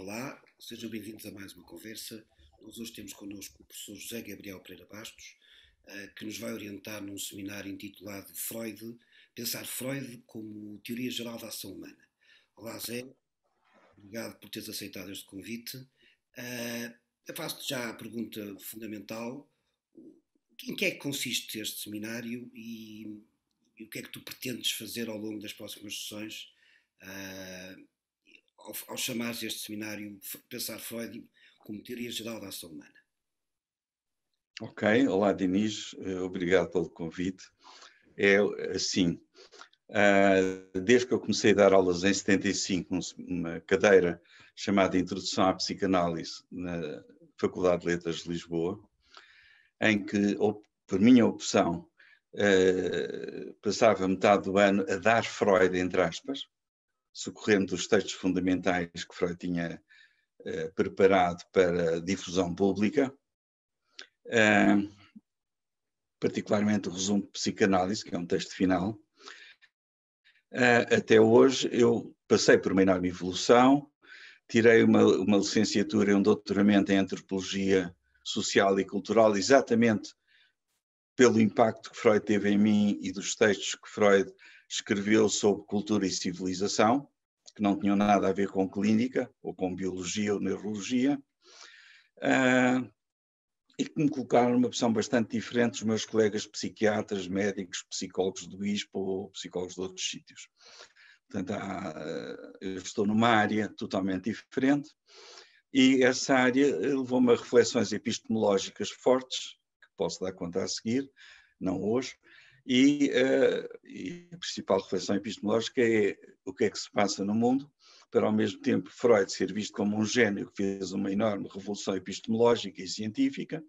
Olá, sejam bem-vindos a mais uma conversa. Nós hoje temos connosco o professor José Gabriel Pereira Bastos, eh, que nos vai orientar num seminário intitulado Freud, Pensar Freud como Teoria Geral da Ação Humana. Olá, Zé, obrigado por teres aceitado este convite. Eh, eu faço-te já a pergunta fundamental: em que é que consiste este seminário e, e o que é que tu pretendes fazer ao longo das próximas sessões? Eh, ao, ao chamar este seminário Pensar Freud como Teoria Geral da Ação Humana. Ok, olá Diniz, eh, obrigado pelo convite. É assim, ah, desde que eu comecei a dar aulas em 75, numa cadeira chamada Introdução à Psicanálise na Faculdade de Letras de Lisboa, em que, por minha opção, eh, passava metade do ano a dar Freud, entre aspas, socorrendo dos textos fundamentais que Freud tinha uh, preparado para difusão pública, uh, particularmente o resumo de psicanálise, que é um texto final. Uh, até hoje eu passei por uma enorme evolução, tirei uma, uma licenciatura e um doutoramento em antropologia social e cultural, exatamente pelo impacto que Freud teve em mim e dos textos que Freud escreveu sobre cultura e civilização, que não tinham nada a ver com clínica, ou com biologia ou neurologia, uh, e que me colocaram numa posição bastante diferente dos meus colegas psiquiatras, médicos, psicólogos do ISPO ou psicólogos de outros sítios. Portanto, há, ah, eu estou numa área totalmente diferente e essa área eh, levou-me a reflexões epistemológicas fortes, que posso dar conta a seguir, não hoje, e, uh, e a principal reflexão epistemológica é o que é que se passa no mundo, para ao mesmo tempo Freud ser visto como um gênio que fez uma enorme revolução epistemológica e científica,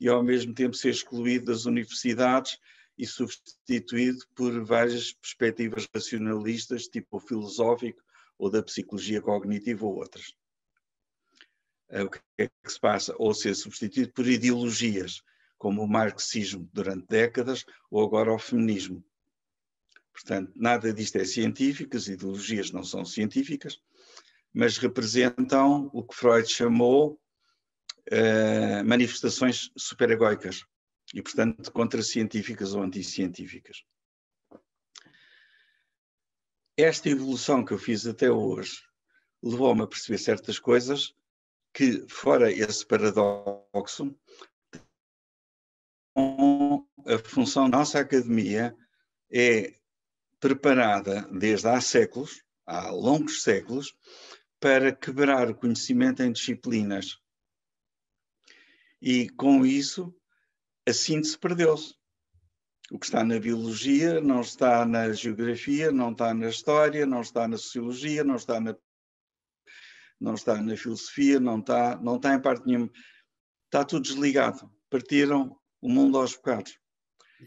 e ao mesmo tempo ser excluído das universidades e substituído por várias perspectivas racionalistas, tipo o filosófico ou da psicologia cognitiva ou outras. Eh, o que é que se passa? Ou ser substituído por ideologias como o marxismo durante décadas ou agora o feminismo. Portanto, nada disto é científico, as ideologias não são científicas, mas representam o que Freud chamou uh, manifestações superegoicas e, portanto, contracientíficas ou anticientíficas. Esta evolução que eu fiz até hoje levou-me a perceber certas coisas que, fora esse paradoxo, é a função da nossa academia é preparada desde há séculos, há longos séculos, para quebrar o conhecimento em disciplinas. E com isso, a síntese perdeu-se. O que está na biologia não está na geografia, não está na história, não está na sociologia, não está na, não está na filosofia, não está, não está em parte nenhuma. Está tudo desligado. Partiram o mundo uhum. aos bocados.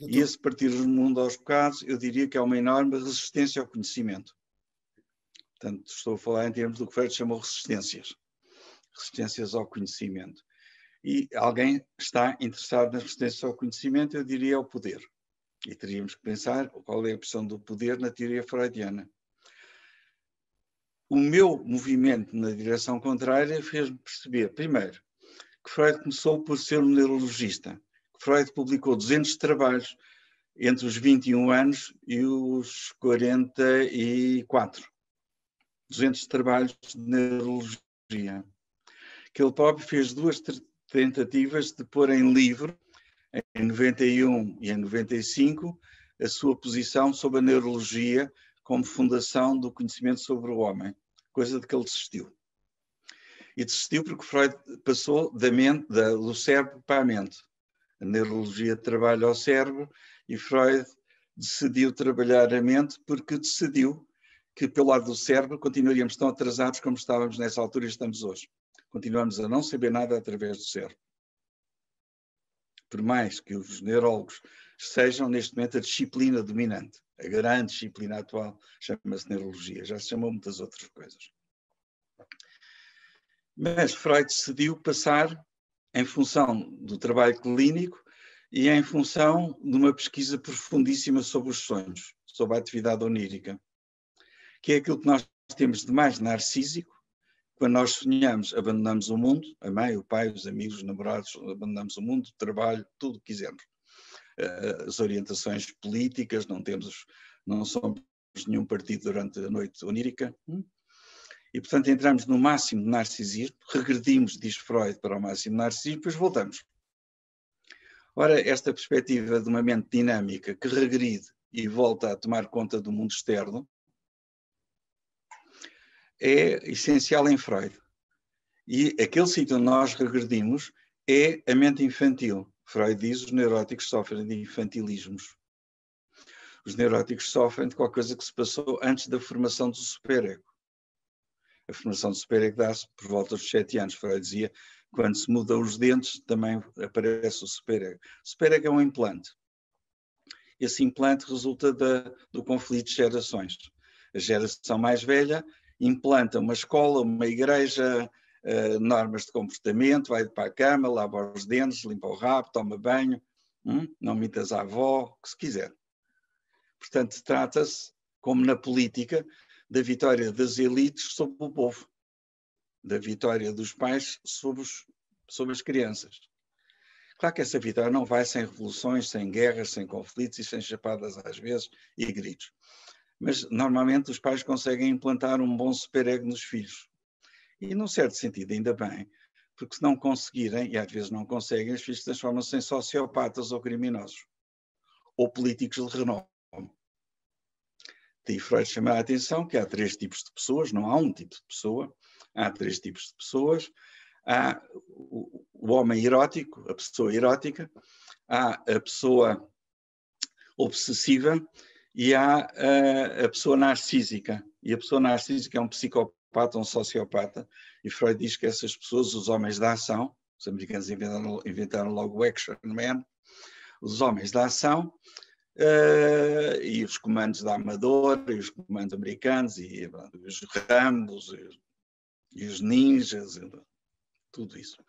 E esse partir do mundo aos bocados, eu diria que é uma enorme resistência ao conhecimento. Portanto, estou a falar em termos do que Freire chamou resistências. Resistências ao conhecimento. E alguém está interessado nas resistências ao conhecimento, eu diria ao poder. E teríamos que pensar qual é a opção do poder na teoria freudiana. O meu movimento na direção contrária fez-me perceber, primeiro, que Freud começou por ser um neurologista Freud publicou 200 trabalhos entre os 21 anos e os 44. 200 trabalhos de neurologia. Que ele próprio fez duas tentativas de pôr em livro, em 91 e em 95, a sua posição sobre a neurologia como fundação do conhecimento sobre o homem, coisa de que ele desistiu. E desistiu porque Freud passou da mente, da, do cérebro para a mente. A neurologia trabalha o cérebro e Freud decidiu trabalhar a mente porque decidiu que pelo lado do cérebro continuaríamos tão atrasados como estávamos nessa altura e estamos hoje. Continuamos a não saber nada através do cérebro. Por mais que os neurólogos sejam neste momento a disciplina dominante, a grande disciplina atual chama-se neurologia, já se chamou muitas outras coisas. Mas Freud decidiu passar em função do trabalho clínico e em função de uma pesquisa profundíssima sobre os sonhos, sobre a atividade onírica, que é aquilo que nós temos de mais narcísico. Quando nós sonhamos, abandonamos o mundo, a mãe, o pai, os amigos, os namorados, abandonamos o mundo, o trabalho, tudo o que quisermos. Eh, as orientações políticas, não temos, não somos nenhum partido durante a noite onírica. Hum? E, portanto, entramos no máximo narcisismo, regredimos, diz Freud, para o máximo narcisismo, depois voltamos. Ora, esta perspectiva de uma mente dinâmica que regride e volta a tomar conta do mundo externo é essencial em Freud. E aquele sítio onde nós regredimos é a mente infantil. Freud diz que os neuróticos sofrem de infantilismos. Os neuróticos sofrem de qualquer coisa que se passou antes da formação do superego a formação de é que dá-se por volta dos sete anos, Freud dizia, quando se mudam os dentes também aparece o superego. O superego é um implante. Esse implante resulta da, do conflito de gerações. A geração mais velha implanta uma escola, uma igreja, uh, normas de comportamento, vai para a cama, lava os dentes, limpa o rabo, toma banho, hum? não mitas a avó, o que se quiser. Portanto, trata-se, como na política, da vitória das elites sobre o povo, da vitória dos pais sobre, os, sobre as crianças. Claro que essa vitória não vai sem revoluções, sem guerras, sem conflitos e sem chapadas às vezes e gritos. Mas normalmente os pais conseguem implantar um bom superego nos filhos. E num certo sentido, ainda bem, porque se não conseguirem, e às vezes não conseguem, os filhos transformam-se em sociopatas ou criminosos, ou políticos de renome. E Freud chama a atenção que há três tipos de pessoas, não há um tipo de pessoa, há três tipos de pessoas. Há o, o homem erótico, a pessoa erótica, há a pessoa obsessiva e há a, eh, a pessoa narcísica. E a pessoa narcísica é um psicopata, um sociopata, e Freud diz que essas pessoas, os homens da ação, os americanos inventaram, inventaram logo o action man, os homens da ação, uh, e os comandos da Amadora, e os comandos americanos, e, e os Rambos, e, e, os ninjas, e, tudo isso.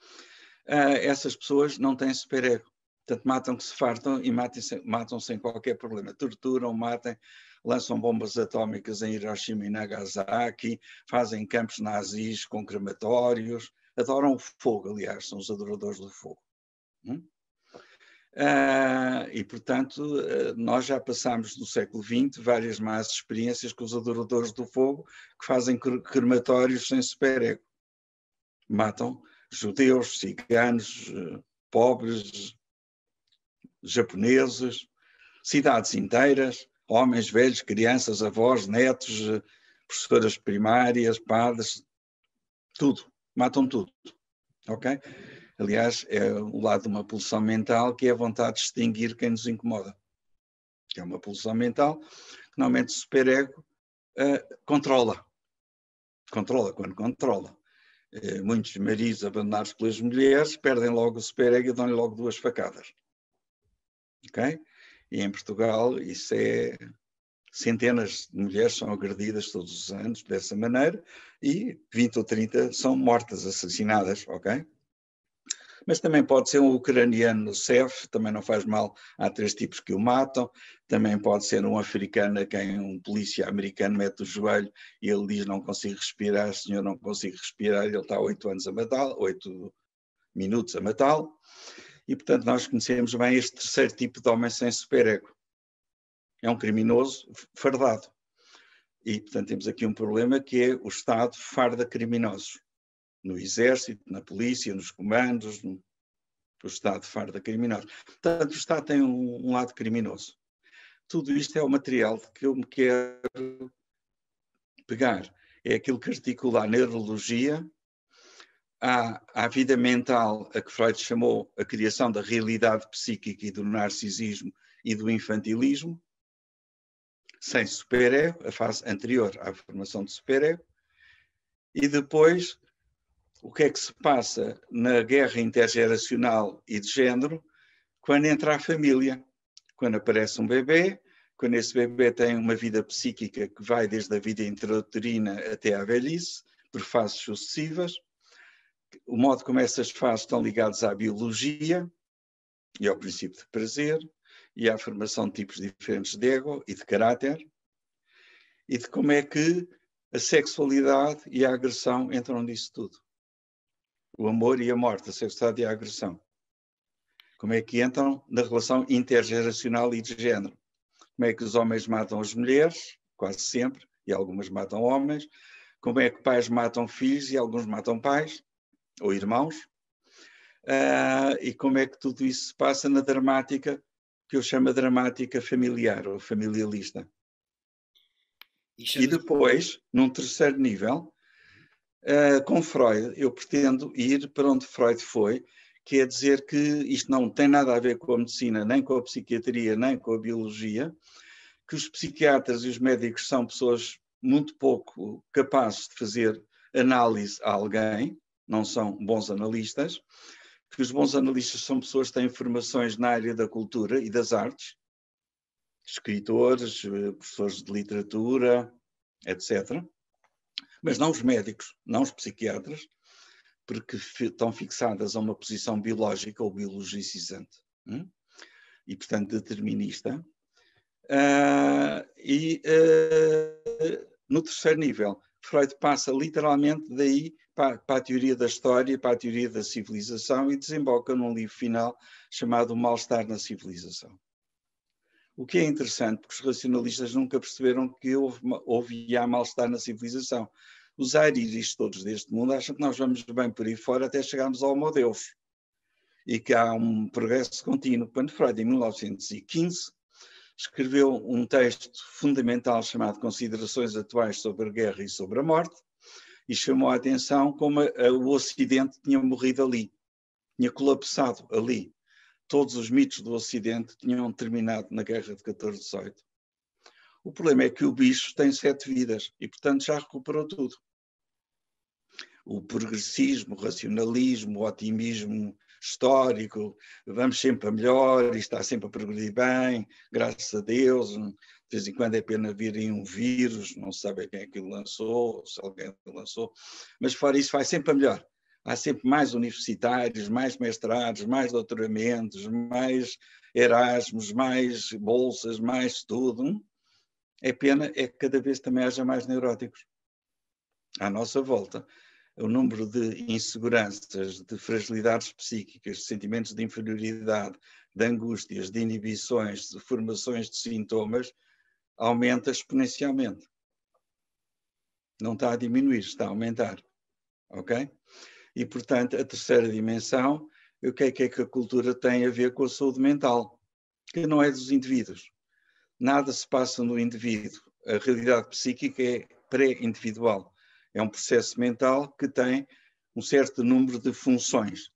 Uh, essas pessoas não têm super ego, Portanto, matam-se, que fartam e matam matam sem qualquer problema. Torturam, matam, lançam bombas atómicas em Hiroshima e Nagasaki, fazem campos nazis com crematórios, adoram o fogo, aliás, são os adoradores do fogo. Hum? Uh, e, portanto, uh, nós já passamos no século XX várias más experiências com os adoradores do fogo que fazem crematórios sem superego. Matam judeus, ciganos, uh, pobres, japoneses, cidades inteiras, homens, velhos, crianças, avós, netos, professoras primárias, padres, tudo. Matam tudo. Ok? Aliás, é o lado de uma poluição mental que é a vontade de extinguir quem nos incomoda. é uma poluição mental que normalmente o superego uh, controla. Controla quando controla. Uh, muitos maridos abandonados pelas mulheres perdem logo o superego e dão-lhe logo duas facadas. Ok? E em Portugal isso é centenas de mulheres são agredidas todos os anos dessa maneira e 20 ou 30 são mortas, assassinadas, ok? mas também pode ser um ucraniano no CEF, também não faz mal, há três tipos que o matam, também pode ser um africano a quem um polícia americano mete o joelho e ele diz não consigo respirar, senhor não consigo respirar, ele está oito anos a matá-lo, oito minutos a matá-lo, e portanto nós conhecemos bem este terceiro tipo de homem sem superego. É um criminoso fardado. E, portanto, temos aqui um problema que é o Estado farda criminosos no exército, na polícia, nos comandos, no, Estado Estado farda criminosa. Portanto, o Estado tem um, um, lado criminoso. Tudo isto é o material de que eu me quero pegar. É aquilo que articula a neurologia, à, à vida mental, a que Freud chamou a criação da realidade psíquica e do narcisismo e do infantilismo, sem superego, a fase anterior à formação de superego, e depois o que é que se passa na guerra intergeracional e de género quando entra a família, quando aparece um bebê, quando esse bebê tem uma vida psíquica que vai desde a vida intrauterina até à velhice, por fases sucessivas. O modo como essas fases estão ligadas à biologia e ao princípio de prazer e à formação de tipos diferentes de ego e de caráter e de como é que a sexualidade e a agressão entram nisso tudo o amor e a morte, a sexualidade e a agressão. Como é que entram na relação intergeracional e de género? Como é que os homens matam as mulheres, quase sempre, e algumas matam homens? Como é que pais matam filhos e alguns matam pais ou irmãos? Uh, e como é que tudo isso se passa na dramática que eu chamo de dramática familiar ou familialista? E, e depois, num terceiro nível, eh, com Freud. Eu pretendo ir para onde Freud foi, que é dizer que isto não tem nada a ver com a medicina, nem com a psiquiatria, nem com a biologia, que os psiquiatras e os médicos são pessoas muito pouco capazes de fazer análise a alguém, não são bons analistas, que os bons analistas são pessoas que têm formações na área da cultura e das artes, escritores, eh, professores de literatura, etc mas não os médicos, não os psiquiatras, porque estão fixadas a uma posição biológica ou biologicizante hum? e, portanto, determinista. Uh, e uh, no terceiro nível, Freud passa literalmente daí para, para, a teoria da história, para a teoria da civilização e desemboca num livro final chamado O Mal-Estar na Civilização. O que é interessante, porque os racionalistas nunca perceberam que houve, houve há mal-estar na civilização. Os ariris todos deste mundo acham que nós vamos bem por aí fora até chegarmos ao modelo Deus. E que há um progresso contínuo. Quando Freud, em 1915, escreveu um texto fundamental chamado Considerações Atuais sobre a Guerra e sobre a Morte, e chamou a atenção como a, a, o Ocidente tinha morrido ali, tinha colapsado ali todos os mitos do Ocidente tinham terminado na Guerra de 1418. O problema é que o bicho tem sete vidas e, portanto, já recuperou tudo. O progressismo, o racionalismo, o otimismo histórico, vamos sempre a melhor, e está sempre a progredir bem, graças a Deus. De vez em quando é pena virem um vírus, não se sabe quem é que o lançou, se alguém o lançou, mas fora isso vai sempre a melhor há sempre mais universitários, mais mestrados, mais doutoramentos, mais Erasmus, mais bolsas, mais tudo. É pena é que cada vez também haja mais neuróticos à nossa volta. O número de inseguranças, de fragilidades psíquicas, de sentimentos de inferioridade, de angústias, de inibições, de formações de sintomas, aumenta exponencialmente. Não está a diminuir, está a aumentar. Ok? E, portanto, a terceira dimensão, o que é que, é que a cultura tem a ver com a saúde mental, que não é dos indivíduos. Nada se passa no indivíduo. A realidade psíquica é pré-individual. É um processo mental que tem um certo número de funções.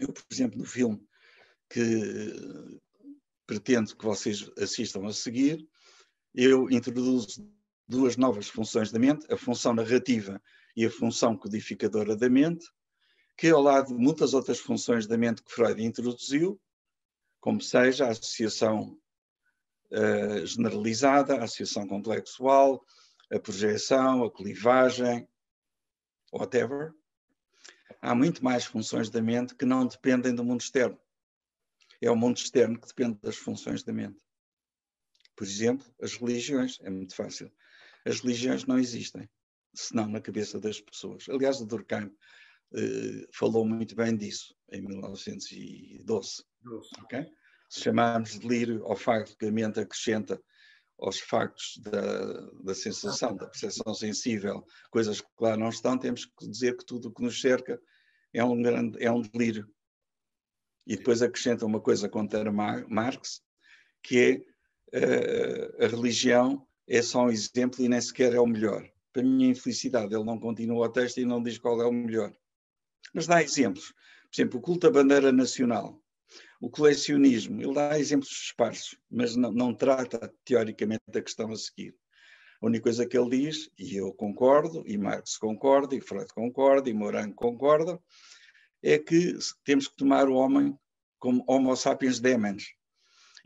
Eu, por exemplo, no filme que eh, pretendo que vocês assistam a seguir, eu introduzo duas novas funções da mente, a função narrativa e a função codificadora da mente, que ao lado de muitas outras funções da mente que Freud introduziu, como seja a associação uh, generalizada, a associação complexual, a projeção, a clivagem, whatever, há muito mais funções da mente que não dependem do mundo externo. É o mundo externo que depende das funções da mente. Por exemplo, as religiões, é muito fácil. As religiões não existem senão na cabeça das pessoas. Aliás, o Durkheim eh, falou muito bem disso em 1912. Okay? Se chamarmos delírio ao facto que a mente acrescenta aos factos da, da sensação, da percepção sensível, coisas que lá não estão, temos que dizer que tudo o que nos cerca é um, grande, é um delírio. E depois acrescenta uma coisa contra Marx, que é uh, a religião é só um exemplo e nem sequer é o melhor para a minha infelicidade, ele não continua o texto e não diz qual é o melhor. Mas dá exemplos. Por exemplo, o culto à bandeira nacional, o colecionismo, ele dá exemplos esparsos, mas não, não trata teoricamente da questão a seguir. A única coisa que ele diz, e eu concordo, e Marx concorda, e Freud concorda, e Morango concorda, é que temos que tomar o homem como Homo sapiens demens,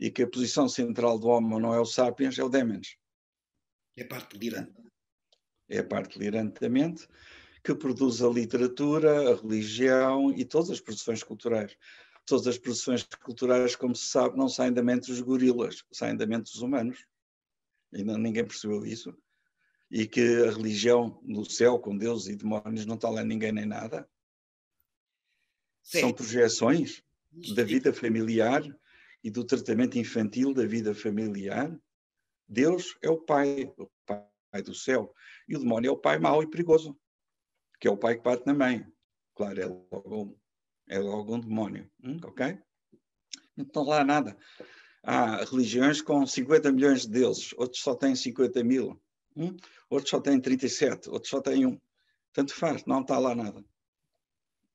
e que a posição central do homem não é o sapiens, é o demens. É parte do delirante é a parte mente, que produz a literatura, a religião e todas as produções culturais. Todas as produções culturais, como se sabe, não saem da mente dos gorilas, saem da mente dos humanos. Ainda ninguém percebeu isso. E que a religião no céu, com Deus e demónios, não está lá ninguém nem nada. Sim. São projeções da vida familiar e do tratamento infantil da vida familiar. Deus é o Pai, o do céu, e o demónio é o pai mau e perigoso, que é o pai que bate na mãe. Claro, é logo, é logo um demónio, hum, ok? Então lá nada. Há religiões com 50 milhões de deuses, outros só têm 50 mil, hum? outros só têm 37, outros só têm um. Tanto faz, não está lá nada.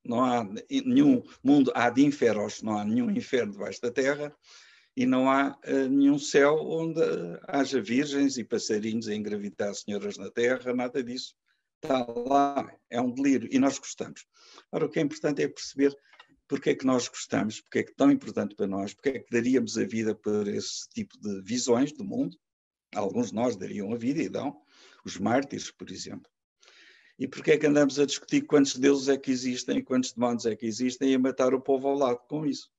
Não há nenhum mundo, há de inferos, não há nenhum inferno debaixo da terra, e não há uh, nenhum céu onde eh, haja virgens e passarinhos a engravidar senhoras na terra, nada disso. Está lá, é um delírio e nós gostamos. Ora, o que é importante é perceber porque é que nós gostamos, porque é que é tão importante para nós, porque é que daríamos a vida por esse tipo de visões do mundo. Alguns de nós dariam a vida e dão, os mártires, por exemplo. E porque é que andamos a discutir quantos deuses é que existem, quantos demônios é que existem e a matar o povo ao lado com isso?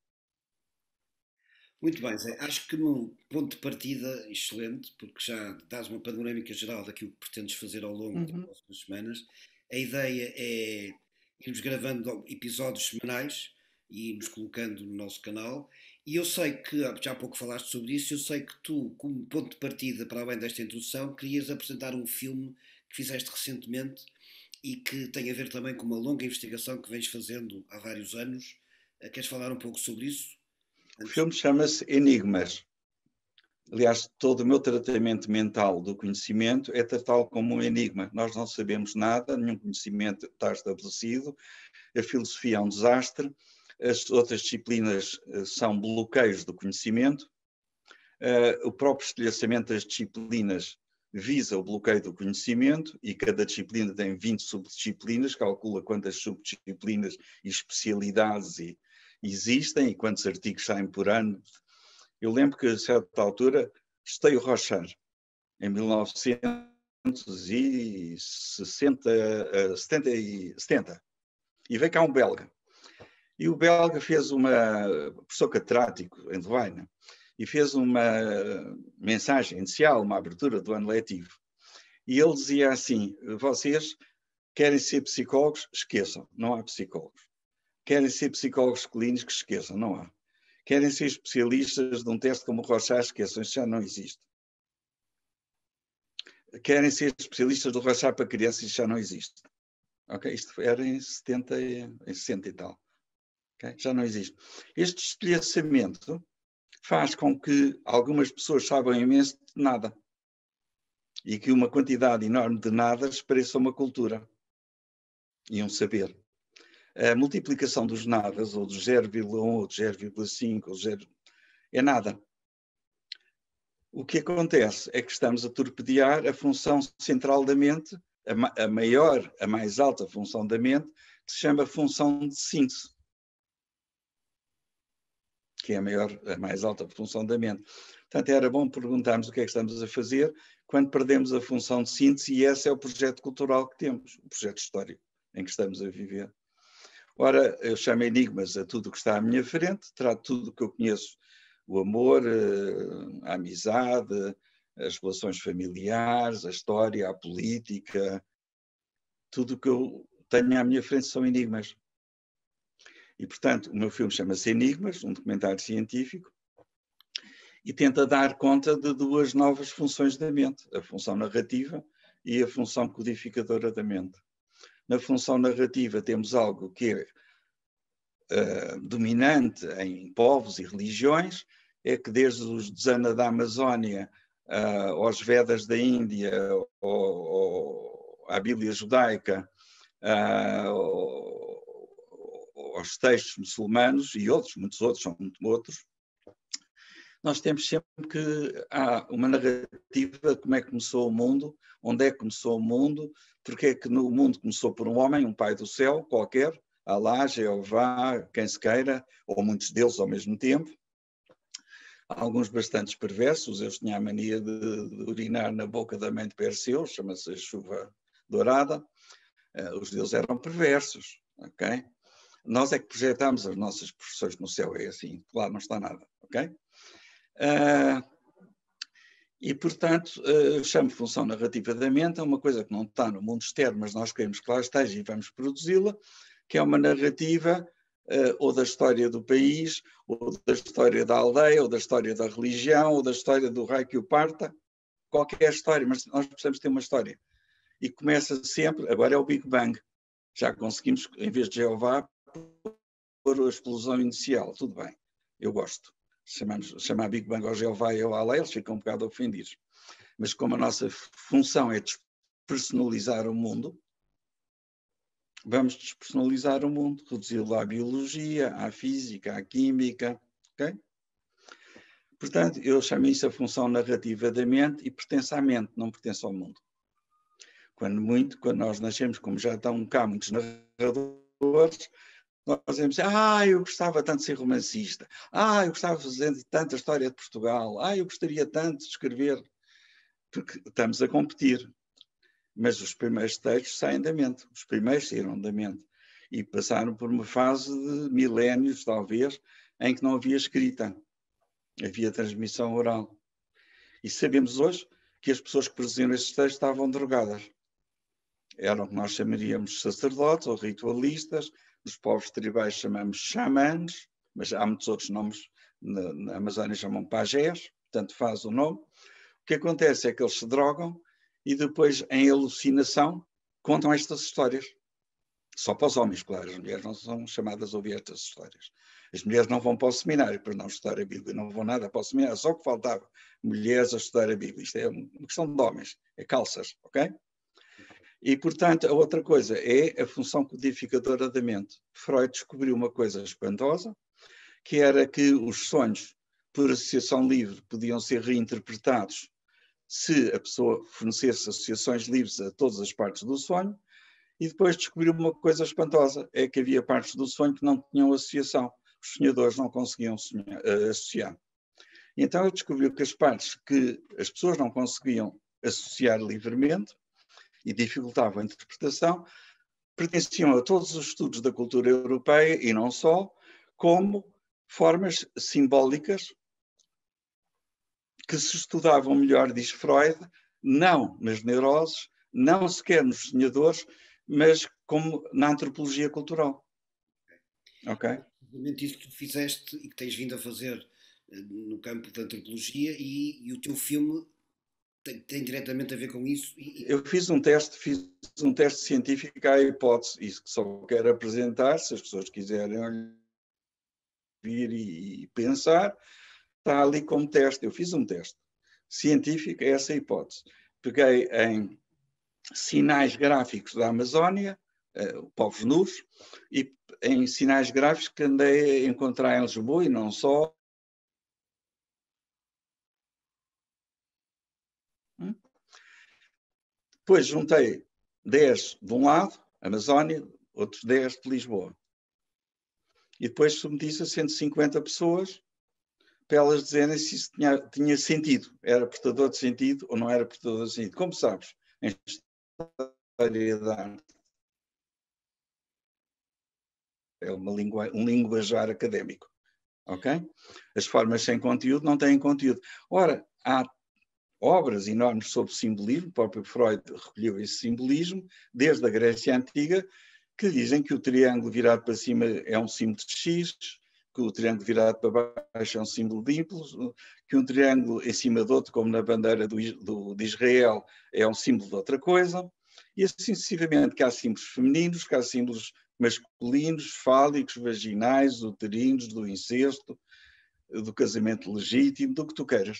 Muito bem, Zé. Acho que num ponto de partida excelente, porque já dás uma panorâmica geral daquilo que pretendes fazer ao longo uhum. das próximas semanas. A ideia é irmos gravando episódios semanais e irmos colocando no nosso canal. E eu sei que, ah, já há pouco falaste sobre isso, eu sei que tu, como ponto de partida para além desta introdução, querias apresentar um filme que fizeste recentemente e que tem a ver também com uma longa investigação que vens fazendo há vários anos. Ah, queres falar um pouco sobre isso? O filme chama-se Enigmas. Aliás, todo o meu tratamento mental do conhecimento é tratá-lo como um enigma. Nós não sabemos nada, nenhum conhecimento está estabelecido, a filosofia é um desastre, as outras disciplinas eh, são bloqueios do conhecimento, eh, o próprio estabelecimento das disciplinas visa o bloqueio do conhecimento e cada disciplina tem 20 subdisciplinas, calcula quantas subdisciplinas e especialidades e existem e quantos artigos saem por ano. Eu lembro que, a certa altura, Esteio Rochard, em 1960, 70, 70, e veio cá um belga. E o belga fez uma, professor catedrático em Levaina, né, e fez uma mensagem inicial, uma abertura do ano letivo. E ele dizia assim: vocês querem ser psicólogos? Esqueçam, não há psicólogos. Querem ser psicólogos clínicos? que Esqueçam, não há. Querem ser especialistas de um teste como o Rochard? Esqueçam, isso já não existe. Querem ser especialistas do Rochard para crianças? Isso já não existe. Okay? Isto era em 70, em 60 e tal. Okay? Já não existe. Este estilhaçamento faz com que algumas pessoas saibam imenso de nada e que uma quantidade enorme de nada pareça uma cultura e um saber. A multiplicação dos nadas, ou de 0,1, ou de 0,5, ou 0, é nada. O que acontece é que estamos a torpedear a função central da mente, a, ma a maior, a mais alta função da mente, que se chama função de síntese que é a maior, a mais alta função da mente. Portanto, era bom perguntarmos o que é que estamos a fazer quando perdemos a função de síntese, e esse é o projeto cultural que temos, o projeto histórico em que estamos a viver. Ora, eu chamo enigmas a tudo o que está à minha frente, trato tudo o que eu conheço: o amor, eh, a amizade, as relações familiares, a história, a política. Tudo o que eu tenho à minha frente são enigmas. E, portanto, o meu filme chama-se Enigmas, um documentário científico, e tenta dar conta de duas novas funções da mente: a função narrativa e a função codificadora da mente. Na função narrativa temos algo que é uh, dominante em povos e religiões, é que desde os Dzana da Amazónia uh, aos Vedas da Índia ou, à Bíblia judaica, uh, aos textos muçulmanos e outros, muitos outros, são muito outros, nós temos sempre que há uma narrativa como é que começou o mundo, onde é que começou o mundo, porque é que no mundo começou por um homem, um pai do céu, qualquer, Alá, Jeová, quem se queira, ou muitos deles ao mesmo tempo. Alguns bastante perversos, eu tinha a mania de, de urinar na boca da mãe de Perseu, chama-se chuva dourada. Uh, os deuses eram perversos, ok? Nós é que projetámos as nossas profissões no céu, é assim, claro, não está nada, ok? Ah, e, portanto, ah, chamo função narrativa da mente a é uma coisa que não está no mundo externo, mas nós queremos que lá esteja e vamos produzi-la, que é uma narrativa ah, ou da história do país, ou da história da aldeia, ou da história da religião, ou da história do rei que o parta, qualquer história, mas nós precisamos ter uma história. E começa sempre, agora é o Big Bang. Já conseguimos, em vez de Jeová, pôr a explosão inicial. Tudo bem, eu gosto chamamos, chamar Big Bang ao Gelvaio ou à Lei, eles ficam um bocado ofendidos. Mas como a nossa função é despersonalizar o mundo, vamos despersonalizar o mundo, reduzi-lo à biologia, à física, à química, ok? Portanto, eu chamo isso a função narrativa da mente e pertence à mente, não pertence ao mundo. Quando muito, quando nós nascemos, como já estão cá muitos narradores, nós dizemos, ah, eu gostava tanto de ser romancista, ah, eu gostava de fazer tanta história de Portugal, ah, eu gostaria tanto de escrever, porque estamos a competir. Mas os primeiros textos saem da mente, os primeiros saíram da mente. E passaram por uma fase de milénios, talvez, em que não havia escrita, havia transmissão oral. E sabemos hoje que as pessoas que produziam esses textos estavam drogadas. Eram o que nós chamaríamos sacerdotes ou ritualistas, dos povos tribais chamamos xamãs, mas há muitos outros nomes, na, na Amazónia chamam pajés, portanto faz o nome. O que acontece é que eles se drogam e depois, em alucinação, contam estas histórias. Só para os homens, claro, as mulheres não são chamadas a ouvir estas histórias. As mulheres não vão para o seminário para não estudar a Bíblia, não vão nada para o seminário, só que faltava mulheres a estudar a Bíblia. Isto é uma questão de homens, é calças, ok? E, portanto, a outra coisa é a função codificadora da mente. Freud descobriu uma coisa espantosa, que era que os sonhos, por associação livre, podiam ser reinterpretados se a pessoa fornecesse associações livres a todas as partes do sonho, e depois descobriu uma coisa espantosa, é que havia partes do sonho que não tinham associação, os sonhadores não conseguiam sonhar, eh, associar. Então ele descobriu que as partes que as pessoas não conseguiam associar livremente e dificultavam a interpretação, pertenciam a todos os estudos da cultura europeia e não só, como formas simbólicas que se estudavam melhor, diz Freud, não nas neuroses, não sequer nos sonhadores, mas como na antropologia cultural. Ok? isso que tu fizeste e que tens vindo a fazer eh, no campo da antropologia e, e o teu filme tem, tem diretamente a ver com isso? E... Eu fiz um teste, fiz um teste científico à hipótese, isso que só quero apresentar, se as pessoas quiserem vir e, e pensar, está ali como teste. Eu fiz um teste científico essa hipótese. Peguei em sinais gráficos da Amazónia, uh, povo nus, e em sinais gráficos que andei a encontrar em Lisboa e não só, Depois juntei 10 de um lado, Amazónia, outros 10 de Lisboa. E depois submeti-se a 150 pessoas para elas dizerem se isso tinha, tinha, sentido, era portador de sentido ou não era portador de sentido. Como sabes, em história da arte é uma lingua, um linguajar académico. Ok? As formas sem conteúdo não têm conteúdo. Ora, há obras enormes sobre simbolismo, o próprio Freud recolheu esse simbolismo, desde a Grécia Antiga, que dizem que o triângulo virado para cima é um símbolo de X, que o triângulo virado para baixo é um símbolo de Y, que um triângulo em cima de outro, como na bandeira do, do, de Israel, é um símbolo de outra coisa, e assim sucessivamente que há símbolos femininos, que há símbolos masculinos, fálicos, vaginais, uterinos, do incesto, do casamento legítimo, do que tu queiras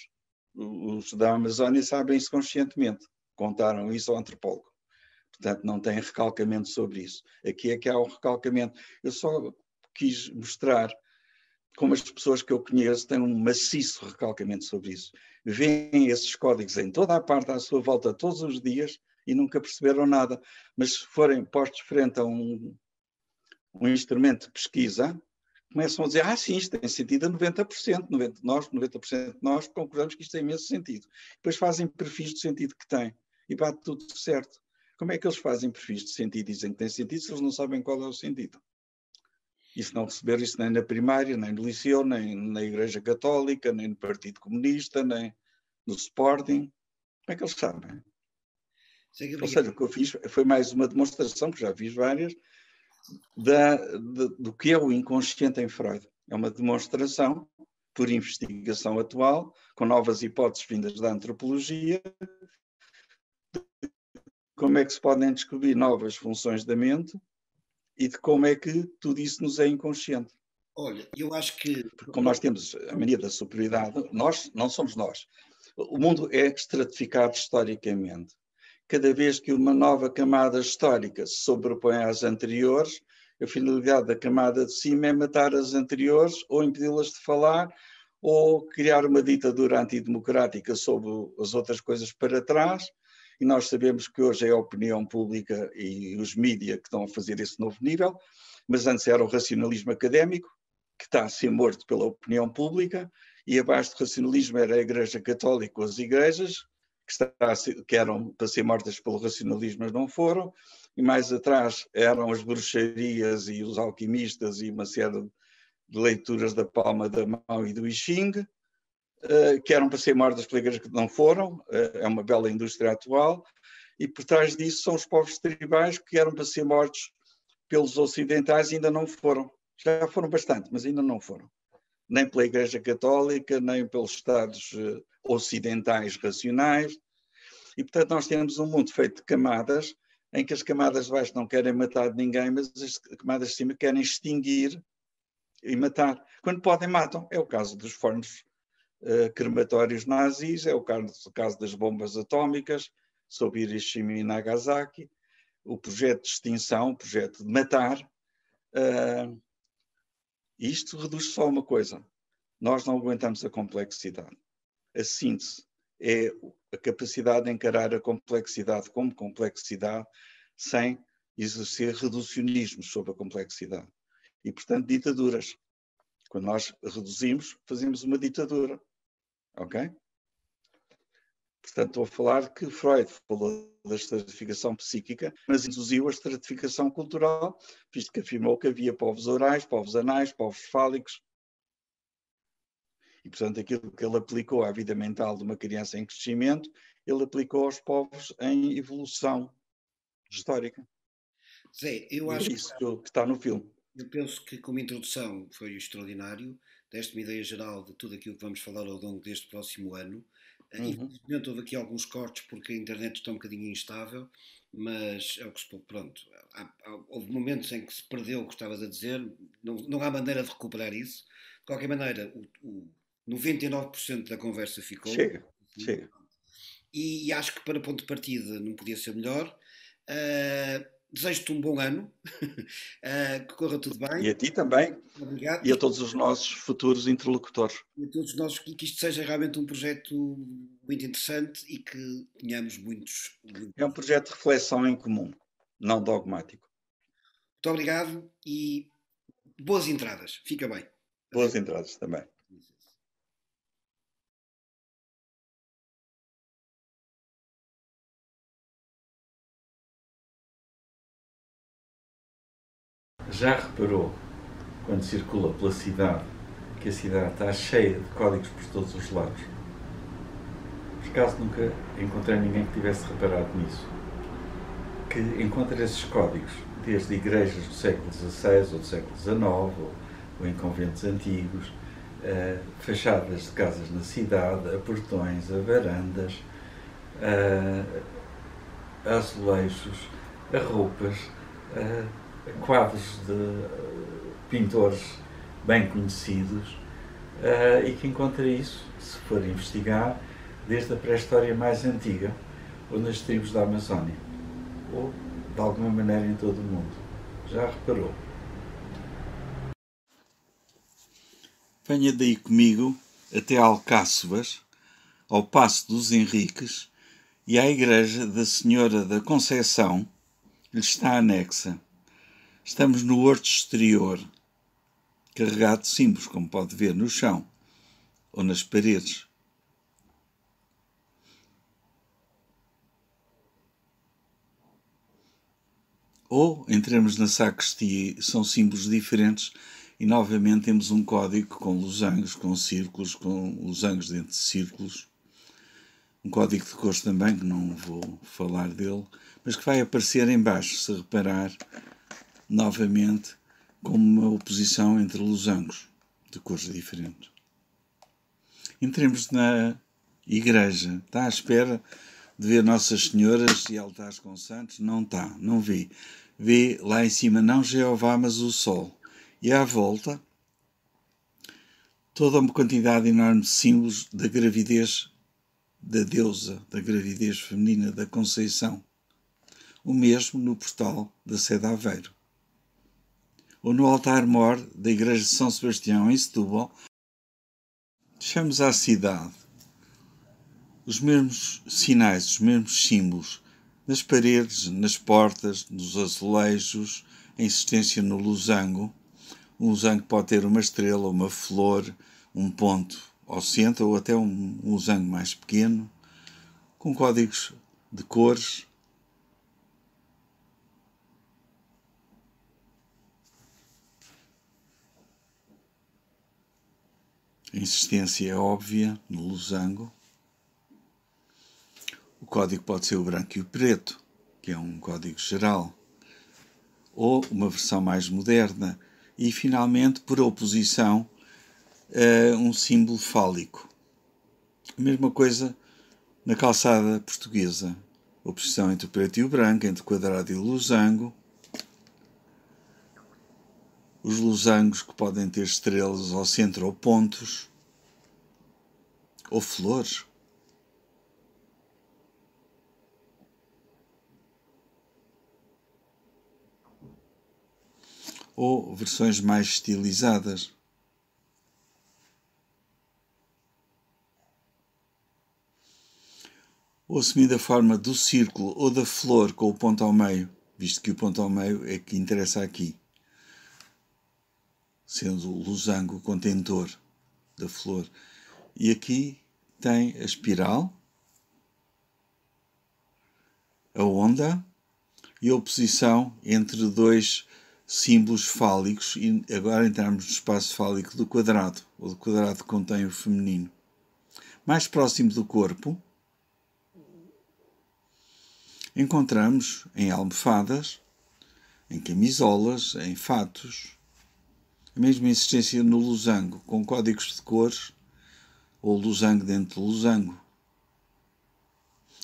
os da Amazónia sabem isso conscientemente. Contaram isso ao antropólogo. Portanto, não tem recalcamento sobre isso. Aqui é que há um recalcamento. Eu só quis mostrar como as pessoas que eu conheço têm um maciço recalcamento sobre isso. Vêem esses códigos em toda a parte à sua volta todos os dias e nunca perceberam nada. Mas se forem postos frente a um, um instrumento de pesquisa, começam a dizer, ah, sim, isto tem sentido a 90%, 90%, nós, 90% nós concordamos que isto tem imenso sentido. Depois fazem perfis do sentido que tem e bate tudo certo. Como é que eles fazem perfis de sentido e dizem que tem sentido se eles não sabem qual é o sentido? E se não receber isso nem na primária, nem no liceu, nem na Igreja Católica, nem no Partido Comunista, nem no Sporting, como é que eles sabem? Ou seja, o que eu fiz foi mais uma demonstração, que já fiz várias, da, de, do que é o inconsciente em Freud. É uma demonstração, por investigação atual, com novas hipóteses vindas da antropologia, de como é que se podem descobrir novas funções da mente e de como é que tudo isso nos é inconsciente. Olha, eu acho que. Porque como nós temos a mania da superioridade, nós não somos nós. O mundo é estratificado historicamente cada vez que uma nova camada histórica se sobrepõe às anteriores, a finalidade da camada de cima é matar as anteriores ou impedi-las de falar ou criar uma ditadura antidemocrática sobre as outras coisas para trás. E nós sabemos que hoje é a opinião pública e os mídias que estão a fazer esse novo nível, mas antes era o racionalismo académico, que está a ser morto pela opinião pública, e abaixo do racionalismo era a Igreja Católica ou as igrejas, que, está, que eram para ser mortas pelo racionalismo, mas não foram, e mais atrás eram as bruxarias e os alquimistas e uma série de leituras da palma da mão e do I Ching, eh, que eram para ser mortas pela igreja que não foram, eh, é uma bela indústria atual, e por trás disso são os povos tribais que eram para ser mortos pelos ocidentais e ainda não foram. Já foram bastante, mas ainda não foram nem pela Igreja Católica, nem pelos Estados eh, ocidentais racionais. E, portanto, nós temos um mundo feito de camadas, em que as camadas de baixo não querem matar ninguém, mas as camadas de cima querem extinguir e matar. Quando podem, matam. É o caso dos fornos uh, crematórios nazis, é o caso, o caso das bombas atómicas sobre Hiroshima e Nagasaki, o projeto de extinção, o projeto de matar. Uh, isto reduz só a uma coisa. Nós não aguentamos a complexidade. A síntese é a capacidade de encarar a complexidade como complexidade sem exercer reducionismo sobre a complexidade. E, portanto, ditaduras. Quando nós reduzimos, fazemos uma ditadura. Ok? Portanto, estou a falar que Freud falou da estratificação psíquica, mas induziu a estratificação cultural, visto que afirmou que havia povos orais, povos anais, povos fálicos. E, portanto, aquilo que ele aplicou à vida mental de uma criança em crescimento, ele aplicou aos povos em evolução histórica. Zé, eu é acho isso que, que está no filme. Eu penso que, como introdução, foi extraordinário. Deste-me ideia geral de tudo aquilo que vamos falar ao longo deste próximo ano. Uhum. Infelizmente houve aqui alguns cortes porque a internet está um bocadinho instável, mas é o que se pronto. Há, há, houve momentos em que se perdeu o que estavas a dizer, não, não há maneira de recuperar isso. De qualquer maneira, o, o 99% da conversa ficou. Chega, assim, chega. E, e, acho que para ponto de partida não podia ser melhor. Uh, Desejo-te um bom ano, eh, que corra tudo bem. E a ti também. Obrigado. E a todos os nossos futuros interlocutores. E a todos os nossos, que isto seja realmente um projeto muito interessante e que tenhamos muitos... É um projeto de reflexão em comum, não dogmático. Muito obrigado e boas entradas. Fica bem. Boas entradas também. Já reparou, quando circula pela cidade, que a cidade está cheia de códigos por todos os lados? Por acaso nunca encontrei ninguém que tivesse reparado nisso. Que encontra esses códigos, desde igrejas do século XVI ou do século XIX, ou, ou em conventos antigos, Uh, fachadas de casas na cidade, a portões, a varandas, uh, eh, a azulejos, a roupas, uh, quadros de eh, pintores bem conhecidos uh, e que encontra isso, se for investigar, desde a pré-história mais antiga, ou nas tribos da Amazónia, ou de alguma maneira em todo o mundo. Já reparou? Venha daí comigo até Alcáçovas, ao Passo dos Henriques e à Igreja da Senhora da Conceição, que lhe está anexa. Estamos no horto exterior, carregado de símbolos, como pode ver no chão ou nas paredes. Ou entramos na sacristia, são símbolos diferentes e novamente temos um código com losangos, com círculos, com losangos dentro de círculos. Um código de cores também, que não vou falar dele, mas que vai aparecer em baixo, se reparar novamente como uma oposição entre losangos de cores diferentes. Entremos na igreja. Está à espera de ver Nossas Senhoras e altares com santos? Não está, não vi. Vi lá em cima não Jeová, mas o sol. E à volta, toda uma quantidade enorme de símbolos da gravidez da deusa, da gravidez feminina da Conceição. O mesmo no portal da Sede Aveiro ou no altar-mor da Igreja de São Sebastião, em Setúbal, deixamos à cidade os mesmos sinais, os mesmos símbolos, nas paredes, nas portas, nos azulejos, a insistência no losango. Um losango pode ter uma estrela, uma flor, um ponto ao centro ou até um losango mais pequeno, com códigos de cores, A insistência é óbvia no losango. O código pode ser o branco e o preto, que é um código geral, ou uma versão mais moderna. E, finalmente, por oposição, eh, um símbolo fálico. A mesma coisa na calçada portuguesa. Oposição entre o preto e o branco, entre o quadrado e o losango os losangos que podem ter estrelas ao centro ou pontos, ou flores. Ou versões mais estilizadas. Ou assumindo a forma do círculo ou da flor com o ponto ao meio, visto que o ponto ao meio é que interessa aqui sendo o losango contentor da flor. E aqui tem a espiral, a onda e a oposição entre dois símbolos fálicos e agora entramos no espaço fálico do quadrado. O quadrado que contém o feminino. Mais próximo do corpo, encontramos em almofadas, em camisolas, em fatos, mesma existência no losango, com códigos de cores, ou losango dentro do losango,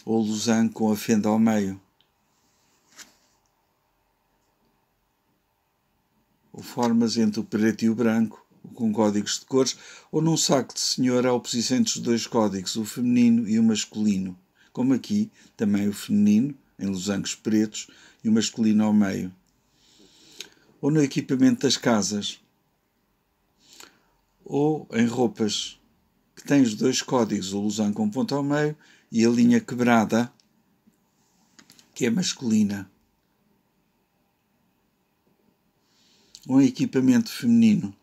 ou losango com a fenda ao meio. ou formas entre o preto e o branco, ou com códigos de cores, ou num saco de senhor a oposição entre os dois códigos, o feminino e o masculino, como aqui também o feminino, em losangos pretos, e o masculino ao meio. Ou no equipamento das casas, ou em roupas que têm os dois códigos, o losango com ponto ao meio e a linha quebrada, que é masculina. Ou em equipamento feminino,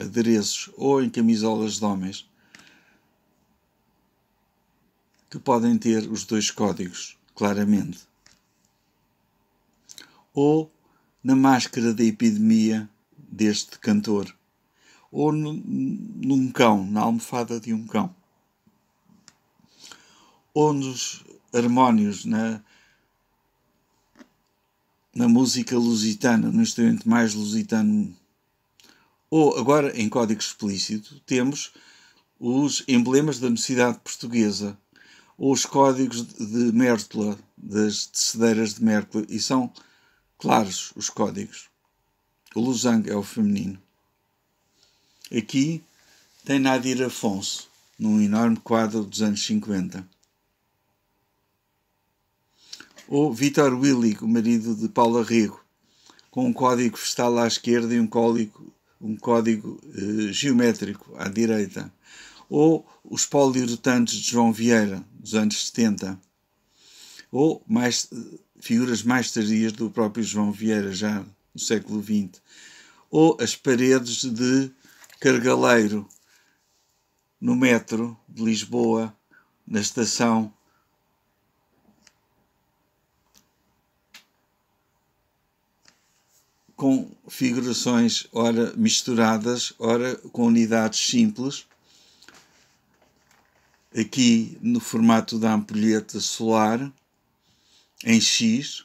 adereços ou em camisolas de homens, que podem ter os dois códigos, claramente. Ou na máscara da epidemia deste cantor ou num cão, na almofada de um cão, ou nos harmónios, na, na música lusitana, no instrumento mais lusitano. Ou, agora, em código explícito, temos os emblemas da necessidade portuguesa, ou os códigos de Mértola, das tecedeiras de Mértola, e são claros os códigos. O losango é o feminino. Aqui tem Nadir Afonso, num enorme quadro dos anos 50. Ou Vitor Willig, o marido de Paula Rego, com um código postal à esquerda e um código, um código eh, geométrico à direita. Ou os poliuretantes de João Vieira, dos anos 70. Ou mais, eh, figuras mais tardias do próprio João Vieira, já no século XX. Ou as paredes de Cargaleiro, no metro de Lisboa, na estação. Com figurações, ora misturadas, ora com unidades simples, aqui no formato da ampulheta solar, em X,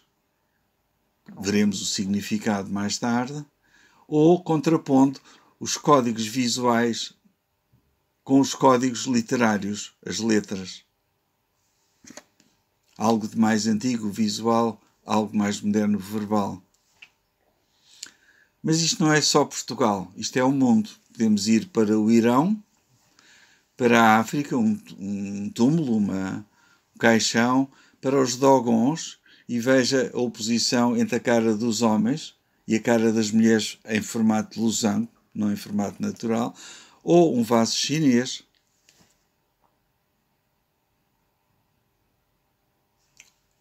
veremos o significado mais tarde, ou contrapondo os códigos visuais com os códigos literários, as letras. Algo de mais antigo, visual, algo mais moderno, verbal. Mas isto não é só Portugal, isto é o mundo. Podemos ir para o Irão, para a África, um, um túmulo, uma, um caixão, para os Dogons e veja a oposição entre a cara dos homens e a cara das mulheres em formato de losango, não em formato natural, ou um vaso chinês.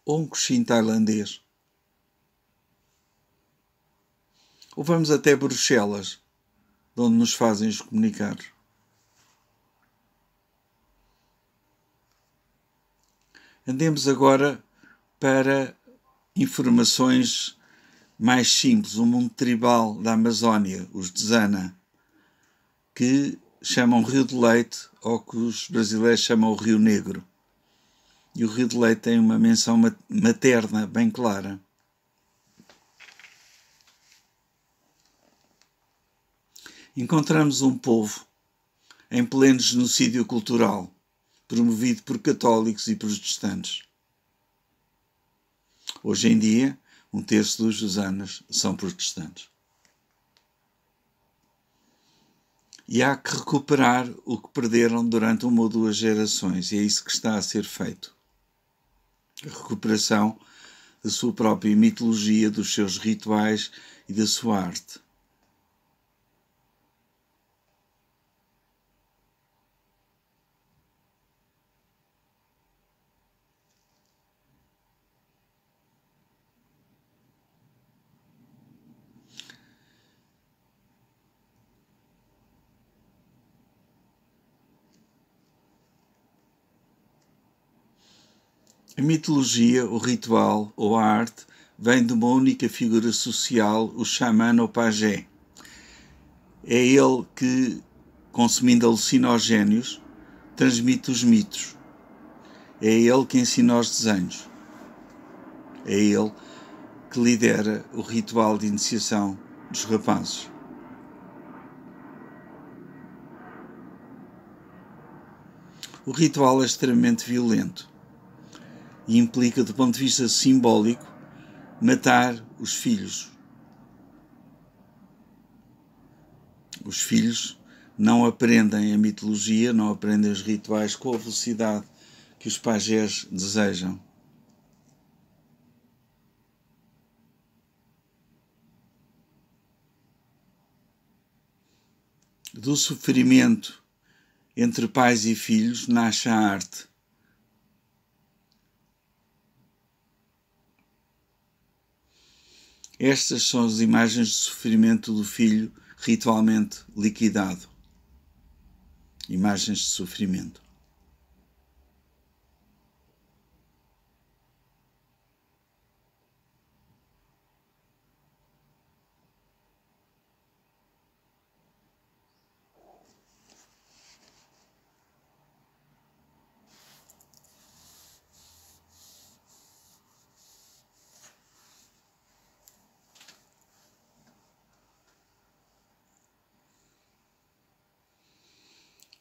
Ou um coxim tailandês. Ou vamos até Bruxelas, de onde nos fazem os comunicar. Andemos agora para informações mais simples, o mundo tribal da Amazónia, os Zana, que chamam Rio de Leite ou que os brasileiros chamam o Rio Negro. E o Rio de Leite tem uma menção materna bem clara. Encontramos um povo em pleno genocídio cultural, promovido por católicos e protestantes. Hoje em dia, um terço dos Josanas são protestantes. E há que recuperar o que perderam durante uma ou duas gerações, e é isso que está a ser feito. A recuperação da sua própria mitologia, dos seus rituais e da sua arte. A mitologia, o ritual ou a arte vem de uma única figura social, o xamã ou pajé. É ele que, consumindo alucinogénios, transmite os mitos. É ele que ensina os desenhos. É ele que lidera o ritual de iniciação dos rapazes. O ritual é extremamente violento e implica, do ponto de vista simbólico, matar os filhos. Os filhos não aprendem a mitologia, não aprendem os rituais com a velocidade que os pajés desejam. Do sofrimento entre pais e filhos nasce a arte Estas são as imagens de sofrimento do filho ritualmente liquidado. Imagens de sofrimento.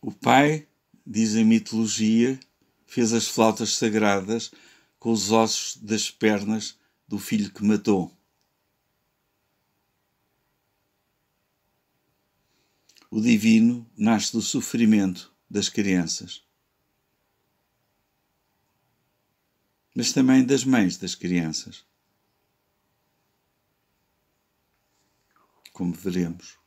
O pai, diz a mitologia, fez as flautas sagradas com os ossos das pernas do filho que matou. O divino nasce do sofrimento das crianças, mas também das mães das crianças, como veremos.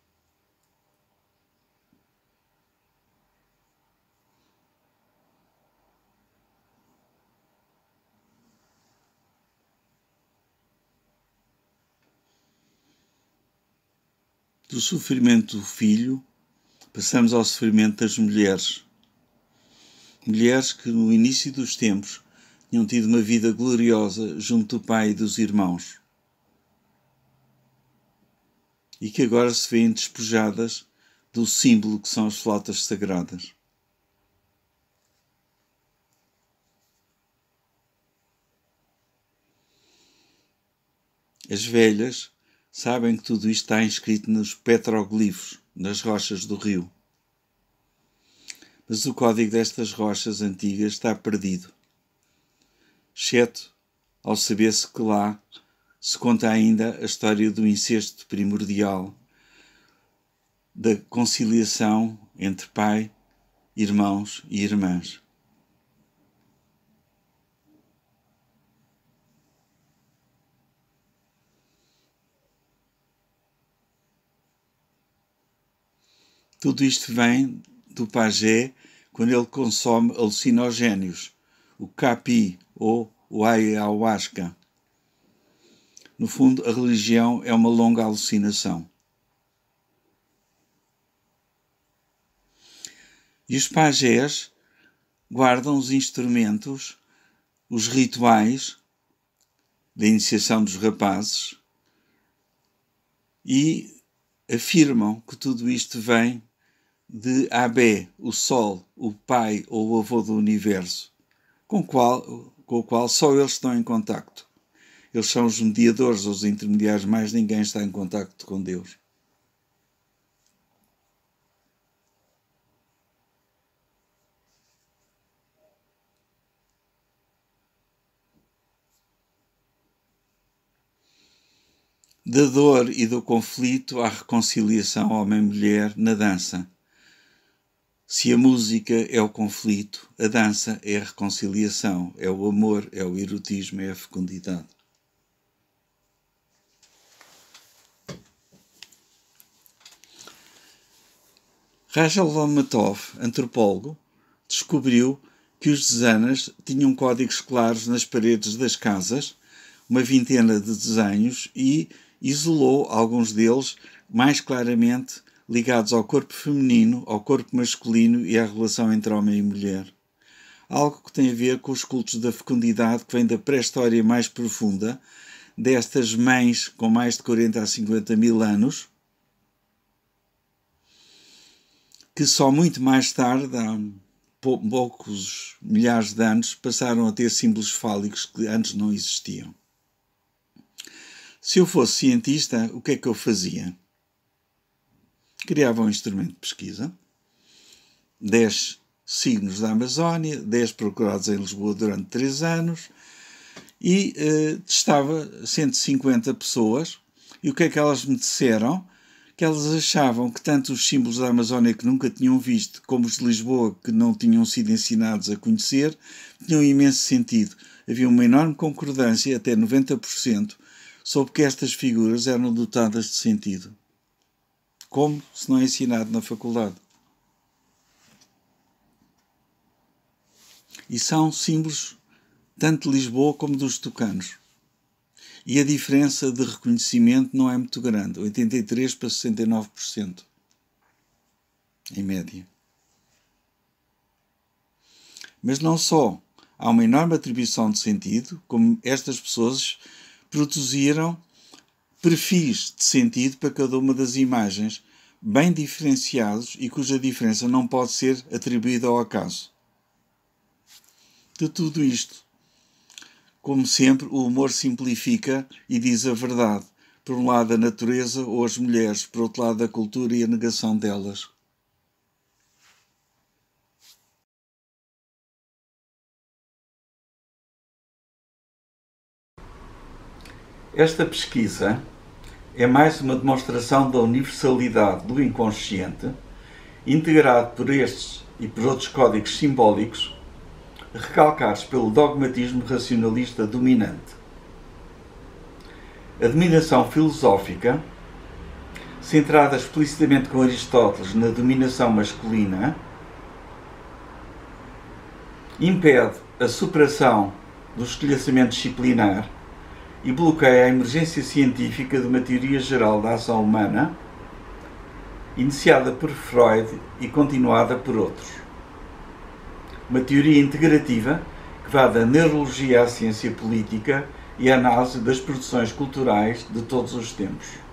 Do sofrimento do filho, passamos ao sofrimento das mulheres. Mulheres que, no início dos tempos, tinham tido uma vida gloriosa junto do pai e dos irmãos. E que agora se veem despojadas do símbolo que são as flautas sagradas. As velhas Sabem que tudo isto está inscrito nos petroglifos, nas rochas do rio. Mas o código destas rochas antigas está perdido, exceto ao saber-se que lá se conta ainda a história do incesto primordial, da conciliação entre pai, irmãos e irmãs. Tudo isto vem do pajé quando ele consome alucinogénios, o capi ou o ayahuasca. No fundo, a religião é uma longa alucinação. E os pajés guardam os instrumentos, os rituais da iniciação dos rapazes e afirmam que tudo isto vem de Abé, o Sol, o Pai ou o Avô do Universo, com, qual, com o qual só eles estão em contacto. Eles são os mediadores, os intermediários, mais ninguém está em contacto com Deus. Da dor e do conflito à reconciliação homem-mulher na dança se a música é o conflito, a dança é a reconciliação, é o amor, é o erotismo, é a fecundidade. Rachel von antropólogo, descobriu que os desanas tinham códigos claros nas paredes das casas, uma vintena de desenhos, e isolou alguns deles mais claramente ligados ao corpo feminino, ao corpo masculino e à relação entre homem e mulher. Algo que tem a ver com os cultos da fecundidade que vem da pré-história mais profunda, destas mães com mais de 40 a 50 mil anos, que só muito mais tarde, há poucos milhares de anos, passaram a ter símbolos fálicos que antes não existiam. Se eu fosse cientista, o que é que eu fazia? criava um instrumento de pesquisa, 10 signos da Amazónia, 10 procurados em Lisboa durante 3 anos, e eh, testava 150 pessoas. E o que é que elas me disseram? Que elas achavam que tanto os símbolos da Amazónia que nunca tinham visto, como os de Lisboa que não tinham sido ensinados a conhecer, tinham imenso sentido. Havia uma enorme concordância, até 90%, sobre que estas figuras eram dotadas de sentido. Como se não é ensinado na faculdade? E são símbolos tanto de Lisboa como dos tucanos. E a diferença de reconhecimento não é muito grande, 83 para 69%, em média. Mas não só há uma enorme atribuição de sentido, como estas pessoas produziram perfis de sentido para cada uma das imagens, bem diferenciados e cuja diferença não pode ser atribuída ao acaso. De tudo isto, como sempre, o humor simplifica e diz a verdade, por um lado a natureza ou as mulheres, por outro lado a cultura e a negação delas. Esta pesquisa é mais uma demonstração da universalidade do inconsciente, integrado por estes e por outros códigos simbólicos, recalcados pelo dogmatismo racionalista dominante. A dominação filosófica, centrada explicitamente com Aristóteles na dominação masculina, impede a superação do estilhaçamento disciplinar e bloqueia a emergência científica de uma teoria geral da ação humana, iniciada por Freud e continuada por outros. Uma teoria integrativa que vá da neurologia à ciência política e à análise das produções culturais de todos os tempos.